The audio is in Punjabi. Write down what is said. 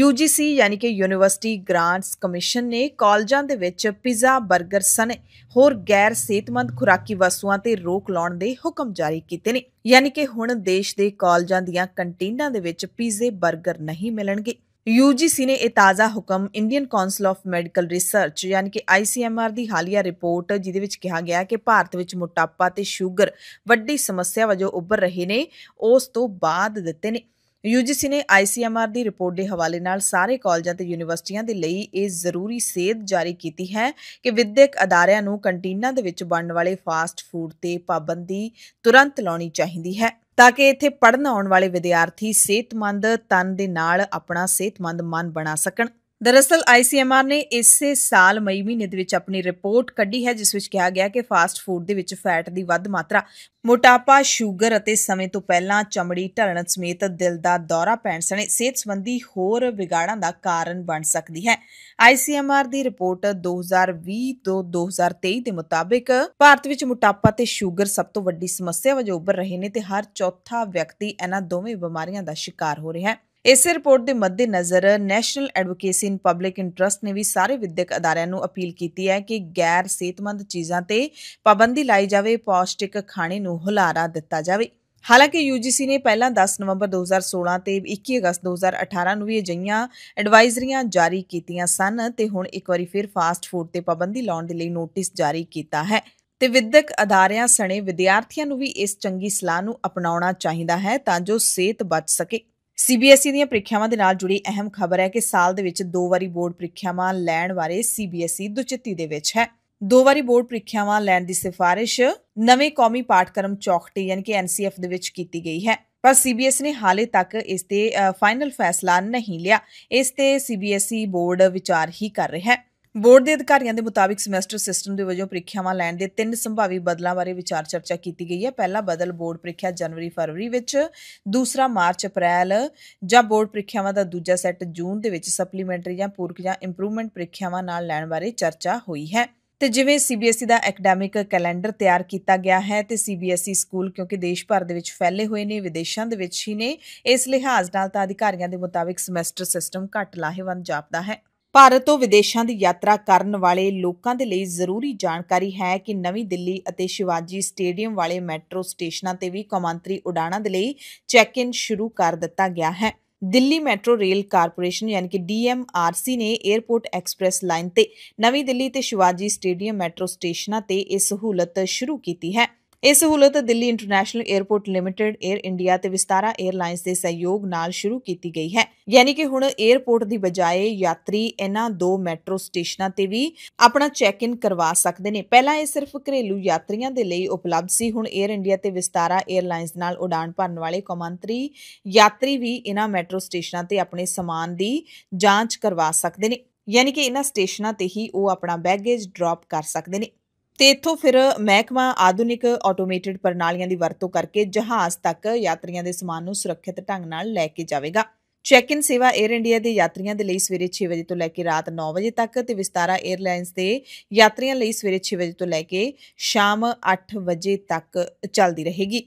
UGC ਯਾਨੀ ਕਿ ਯੂਨੀਵਰਸਿਟੀ ਗ੍ਰਾਂਟਸ ਕਮਿਸ਼ਨ ਨੇ ਕਾਲਜਾਂ ਦੇ ਵਿੱਚ ਪੀਜ਼ਾ 버ਗਰ ਸਨੇ ਹੋਰ ਗੈਰ ਸਿਹਤਮੰਦ ਖੁਰਾਕੀ ਵਸਤੂਆਂ ਤੇ ਰੋਕ ਲਾਉਣ ਦੇ ਹੁਕਮ ਜਾਰੀ ਕੀਤੇ ਨੇ ਯਾਨੀ ਕਿ ਹੁਣ ਦੇਸ਼ ਦੇ ਕਾਲਜਾਂ ਦੀਆਂ ਕੰਟੀਨਾਂ ਦੇ ਵਿੱਚ ਪੀਜ਼ੇ 버ਗਰ ਨਹੀਂ ਮਿਲਣਗੇ UGC ਨੇ ਇਹ ਤਾਜ਼ਾ ਹੁਕਮ Indian council of medical research ਯਾਨੀ ਕਿ ICMR ਦੀ ਹਾਲੀਆ ਰਿਪੋਰਟ ਜਿਹਦੇ ਵਿੱਚ ਕਿਹਾ ਗਿਆ ਕਿ ਭਾਰਤ ਵਿੱਚ ਮੋਟਾਪਾ ਤੇ ਸ਼ੂਗਰ ਵੱਡੀ ਸਮੱਸਿਆ ਵਜੋਂ ਉੱਭਰ ਰਹੇ ਨੇ ਉਸ ਤੋਂ ਬਾਅਦ ਦਿੱਤੇ ਨੇ ਯੂਜੀਸੀ ਨੇ ਆਈਸੀਐਮਆਰ ਦੀ ਰਿਪੋਰਟ ਦੇ ਹਵਾਲੇ ਨਾਲ ਸਾਰੇ ਕਾਲਜਾਂ ਤੇ ਯੂਨੀਵਰਸਿਟੀਆਂ ਦੇ ਲਈ ਇਹ ਜ਼ਰੂਰੀ ਸੇਧ ਜਾਰੀ ਕੀਤੀ ਹੈ ਕਿ ਵਿਦਿਅਕ ਅਦਾਰਿਆਂ ਨੂੰ ਕੰਟੀਨਾਂ ਦੇ ਵਿੱਚ ਬਣਨ ਵਾਲੇ ਫਾਸਟ ਫੂਡ ਤੇ ਪਾਬੰਦੀ ਤੁਰੰਤ ਲਾਉਣੀ ਚਾਹੀਦੀ ਹੈ ਤਾਂ ਕਿ ਇੱਥੇ ਪੜਨ ਆਉਣ ਵਾਲੇ ਵਿਦਿਆਰਥੀ ਸਿਹਤਮੰਦ ਤਨ ਦੇ ਨਾਲ ਆਪਣਾ ਸਿਹਤਮੰਦ ਮਨ ਬਣਾ ਸਕਣ ਦਰਅਸਲ ICMR ਨੇ ਇਸੇ ਸਾਲ ਮਈ ਮਹੀਨੇ ਦੇ ਵਿੱਚ ਆਪਣੀ ਰਿਪੋਰਟ ਕੱਢੀ ਹੈ ਜਿਸ ਵਿੱਚ ਕਿਹਾ ਗਿਆ ਕਿ ਫਾਸਟ ਫੂਡ ਦੇ ਵਿੱਚ ਫੈਟ ਦੀ ਵੱਧ ਮਾਤਰਾ ਮੋਟਾਪਾ, ਸ਼ੂਗਰ ਅਤੇ ਸਮੇਂ ਤੋਂ ਪਹਿਲਾਂ ਚਮੜੀ ਢਲਣ ਸਮੇਤ ਦਿਲ ਦਾ ਦੌਰਾ ਪੈਣ ਸਣੇ ਸਿਹਤ ਸੰਬੰਧੀ ਹੋਰ ਵਿਗਾੜਾਂ ਦਾ ਕਾਰਨ ਬਣ ਸਕਦੀ ਹੈ। ICMR ਦੀ ਰਿਪੋਰਟ 2020 ਤੋਂ 2023 ਦੇ ਮੁਤਾਬਕ ਭਾਰਤ ਵਿੱਚ ਮੋਟਾਪਾ ਤੇ ਸ਼ੂਗਰ ਸਭ ਤੋਂ ਵੱਡੀ ਸਮੱਸਿਆ ਵਜੋਂ ਉੱਭਰ ਰਹੇ ਨੇ ਤੇ ਹਰ ਚੌਥਾ ਵਿਅਕਤੀ ਇਹਨਾਂ ਦੋਵੇਂ ਬਿਮਾਰੀਆਂ ਦਾ ਸ਼ਿਕਾਰ ਹੋ ਰਿਹਾ ਹੈ। ਇਸ ਰਿਪੋਰਟ ਦੇ ਮੱਦੇਨਜ਼ਰ national advocacy in public interest ਨੇ ਵੀ ਸਾਰੇ ਵਿਦਿਅਕ ਅਦਾਰਿਆਂ ਨੂੰ ਅਪੀਲ ਕੀਤੀ ਹੈ ਕਿ ਗੈਰ ਸਿਹਤਮੰਦ ਚੀਜ਼ਾਂ ਤੇ ਪਾਬੰਦੀ ਲਾਈ ਜਾਵੇ ਪੌਸ਼ਟਿਕ ਖਾਣੇ ਨੂੰ ਹੁਲਾਰਾ ਦਿੱਤਾ ਜਾਵੇ ਹਾਲਾਂਕਿ ਯੂਜੀਸੀ ਨੇ ਪਹਿਲਾਂ 10 ਨਵੰਬਰ 2016 ਤੇ 21 ਅਗਸਤ 2018 ਨੂੰ ਵੀ ਅਜਈਆਂ ਐਡਵਾਈਜ਼ਰੀਆਂ ਜਾਰੀ ਕੀਤੀਆਂ ਸਨ ਤੇ ਹੁਣ ਇੱਕ ਵਾਰੀ ਫਿਰ ਫਾਸਟ ਫੂਡ ਤੇ ਪਾਬੰਦੀ ਲਾਉਣ ਦੇ ਲਈ ਨੋਟਿਸ ਜਾਰੀ ਕੀਤਾ ਹੈ ਤੇ ਵਿਦਿਅਕ ਅਦਾਰਿਆਂ ਸਣੇ ਵਿਦਿਆਰਥੀਆਂ ਨੂੰ ਵੀ ਇਸ ਚੰਗੀ ਸਲਾਹ ਨੂੰ ਅਪਣਾਉਣਾ ਚਾਹੀਦਾ ਹੈ ਤਾਂ ਜੋ ਸਿਹਤ ਬਚ ਸਕੇ ਸੀਬੀਐਸਈ e ਦੀਆਂ ਪ੍ਰੀਖਿਆਵਾਂ ਦੇ ਨਾਲ ਜੁੜੀ ਅਹਿਮ ਖਬਰ ਹੈ ਕਿ ਸਾਲ ਦੇ ਵਿੱਚ ਦੋ ਵਾਰੀ ਬੋਰਡ ਪ੍ਰੀਖਿਆਵਾਂ ਲੈਣ ਬਾਰੇ ਸੀਬੀਐਸਈ e ਦੁਚਿੱਤੀ ਦੇ ਵਿੱਚ ਹੈ ਦੋ ਵਾਰੀ ਬੋਰਡ ਪ੍ਰੀਖਿਆਵਾਂ ਲੈਣ ਦੀ ਸਿਫਾਰਿਸ਼ ਨਵੇਂ ਕੌਮੀ ਪਾਠਕ੍ਰਮ ਚੌਕਟੀ ਯਾਨੀ ਕਿ ਐਨਸੀਐਫ ਦੇ ਵਿੱਚ ਕੀਤੀ ਗਈ ਹੈ ਪਰ CBSE ਨੇ ਹਾਲੇ ਤੱਕ ਇਸ ਤੇ ਫਾਈਨਲ ਫੈਸਲਾ ਨਹੀਂ ਲਿਆ ਇਸ ਤੇ ਸੀਬੀਐਸਈ e ਬੋਰਡ ਵਿਚਾਰ ਹੀ ਕਰ ਰਿਹਾ ਹੈ ਬੋਰਡ ਦੇ ਅਧਿਕਾਰੀਆਂ ਦੇ ਮੁਤਾਬਿਕ ਸਮੈਸਟਰ ਸਿਸਟਮ ਦੇ ਵਜੋਂ ਪ੍ਰੀਖਿਆਵਾਂ ਲੈਣ ਦੇ ਤਿੰਨ ਸੰਭਾਵੀ ਬਦਲਾਂ ਬਾਰੇ ਵਿਚਾਰ ਚਰਚਾ ਕੀਤੀ ਗਈ ਹੈ ਪਹਿਲਾ ਬਦਲ ਬੋਰਡ ਪ੍ਰੀਖਿਆ ਜਨਵਰੀ ਫਰਵਰੀ ਵਿੱਚ ਦੂਸਰਾ ਮਾਰਚ ਅਪ੍ਰੈਲ ਜਾਂ ਬੋਰਡ ਪ੍ਰੀਖਿਆਵਾਂ ਦਾ ਦੂਜਾ ਸੈੱਟ ਜੂਨ ਦੇ ਵਿੱਚ ਸਪਲੀਮੈਂਟਰੀ ਜਾਂ ਪੂਰਕ ਜਾਂ ਇੰਪਰੂਵਮੈਂਟ ਪ੍ਰੀਖਿਆਵਾਂ ਨਾਲ ਲੈਣ ਬਾਰੇ ਚਰਚਾ ਹੋਈ ਹੈ ਤੇ ਜਿਵੇਂ ਸੀਬੀਐਸਈ ਦਾ ਅਕੈਡੈਮਿਕ ਕੈਲੰਡਰ ਤਿਆਰ ਕੀਤਾ ਗਿਆ ਹੈ ਤੇ ਸੀਬੀਐਸਈ ਸਕੂਲ ਕਿਉਂਕਿ ਦੇਸ਼ ਭਰ ਦੇ ਵਿੱਚ ਫੈਲੇ ਹੋਏ ਨੇ ਵਿਦੇਸ਼ਾਂ ਦੇ ਵਿੱਚ ਹੀ ਨੇ ਇਸ ਲਿਹਾਜ਼ ਨਾਲ ਤਾਂ ਅਧਿਕਾਰੀਆਂ ਦੇ ਮੁਤਾਬਿਕ ਸਮੈਸਟਰ ਸਿਸਟਮ ਘੱਟ ਲਾਹੇਵੰਦ ਜਾਪਦਾ ਹੈ ਭਾਰਤ ਤੋਂ ਵਿਦੇਸ਼ਾਂ ਦੀ ਯਾਤਰਾ ਕਰਨ ਵਾਲੇ ਲੋਕਾਂ ਦੇ ਲਈ ਜ਼ਰੂਰੀ ਜਾਣਕਾਰੀ ਹੈ ਕਿ ਨਵੀਂ ਦਿੱਲੀ ਅਤੇ ਸ਼ਿਵਾਜੀ ਸਟੇਡੀਅਮ ਵਾਲੇ ਮੈਟਰੋ ਸਟੇਸ਼ਨਾਂ ਤੇ ਵੀ ਕਮਾਂਤਰੀ ਉਡਾਣਾਂ ਦੇ ਲਈ ਚੈੱਕ-ਇਨ ਸ਼ੁਰੂ ਕਰ ਦਿੱਤਾ ਗਿਆ ਹੈ। ਦਿੱਲੀ ਮੈਟਰੋ ਰੇਲ ਕਾਰਪੋਰੇਸ਼ਨ ਯਾਨੀ ਕਿ DMRC ਨੇ 에어ਪੋਰਟ ਐਕਸਪ੍ਰੈਸ ਲਾਈਨ ਤੇ ਨਵੀਂ ਦਿੱਲੀ ਤੇ ਸ਼ਿਵਾਜੀ ਸਟੇਡੀਅਮ ਮੈਟਰੋ ਸਟੇਸ਼ਨਾਂ ਤੇ ਇਹ ਸਹੂਲਤ ਸ਼ੁਰੂ ਕੀਤੀ ਹੈ। ਇਹ ਸਹੂਲਤ Delhi international airport limited air India ਤੇ ਵਿਸਤਾਰਾ 에ਅਰਲਾਈਨਸ ਦੇ ਸਹਿਯੋਗ ਨਾਲ ਸ਼ੁਰੂ ਕੀਤੀ ਗਈ ਹੈ ਯਾਨੀ ਕਿ ਹੁਣ 에ਅਰਪੋਰਟ ਦੀ ਬਜਾਏ ਯਾਤਰੀ ਇਹਨਾਂ ਦੋ ਮੈਟਰੋ ਸਟੇਸ਼ਨਾਂ ਤੇ ਵੀ ਆਪਣਾ ਚੈੱਕ ਇਨ ਕਰਵਾ ਸਕਦੇ ਨੇ ਪਹਿਲਾਂ ਇਹ ਸਿਰਫ ਘਰੇਲੂ ਯਾਤਰੀਆਂ ਦੇ ਲਈ ਉਪਲਬਧ ਸੀ ਹੁਣ 에ਅਰ ਇੰਡੀਆ ਤੇ ਵਿਸਤਾਰਾ 에ਅਰਲਾਈਨਸ ਨਾਲ ਉਡਾਨ ਭਰਨ ਵਾਲੇ ਕੌਮਾਂਤਰੀ ਯਾਤਰੀ ਵੀ ਇਹਨਾਂ ਮੈਟਰੋ ਸਟੇਸ਼ਨਾਂ ਤੇ ਆਪਣੇ ਸਮਾਨ ਦੀ ਜਾਂਚ ਕਰਵਾ ਸਕਦੇ ਨੇ ਯਾਨੀ ਕਿ ਇਹਨਾਂ ਸਟੇਸ਼ਨਾਂ ਤੇ ਹੀ ਉਹ ਆਪਣਾ ਬੈਗੇਜ ਡ੍ਰੌਪ ਕਰ ਸਕਦੇ ਨੇ ਤੇ ਇਥੋਂ ਫਿਰ ਮਹਿਕਮਾ ਆਧੁਨਿਕ ਆਟੋਮੇਟਿਡ ਪ੍ਰਣਾਲੀਆਂ ਦੀ ਵਰਤੋਂ ਕਰਕੇ ਜਹਾਜ਼ ਤੱਕ ਯਾਤਰੀਆਂ ਦੇ ਸਮਾਨ ਨੂੰ ਸੁਰੱਖਿਅਤ ਢੰਗ ਨਾਲ ਲੈ ਕੇ ਜਾਵੇਗਾ ਚੈੱਕ ਇਨ ਸੇਵਾ 에ਅਰ ਇੰਡੀਆ ਦੇ ਯਾਤਰੀਆਂ ਦੇ ਲਈ ਸਵੇਰੇ 6 ਵਜੇ ਤੋਂ ਲੈ ਕੇ ਰਾਤ 9 ਵਜੇ ਤੱਕ ਤੇ ਵਿਸਤਾਰਾ 에ਅਰਲਾਈਨਸ ਦੇ ਯਾਤਰੀਆਂ ਲਈ ਸਵੇਰੇ 6 ਵਜੇ ਤੋਂ ਲੈ ਕੇ ਸ਼ਾਮ 8 ਵਜੇ ਤੱਕ ਚੱਲਦੀ ਰਹੇਗੀ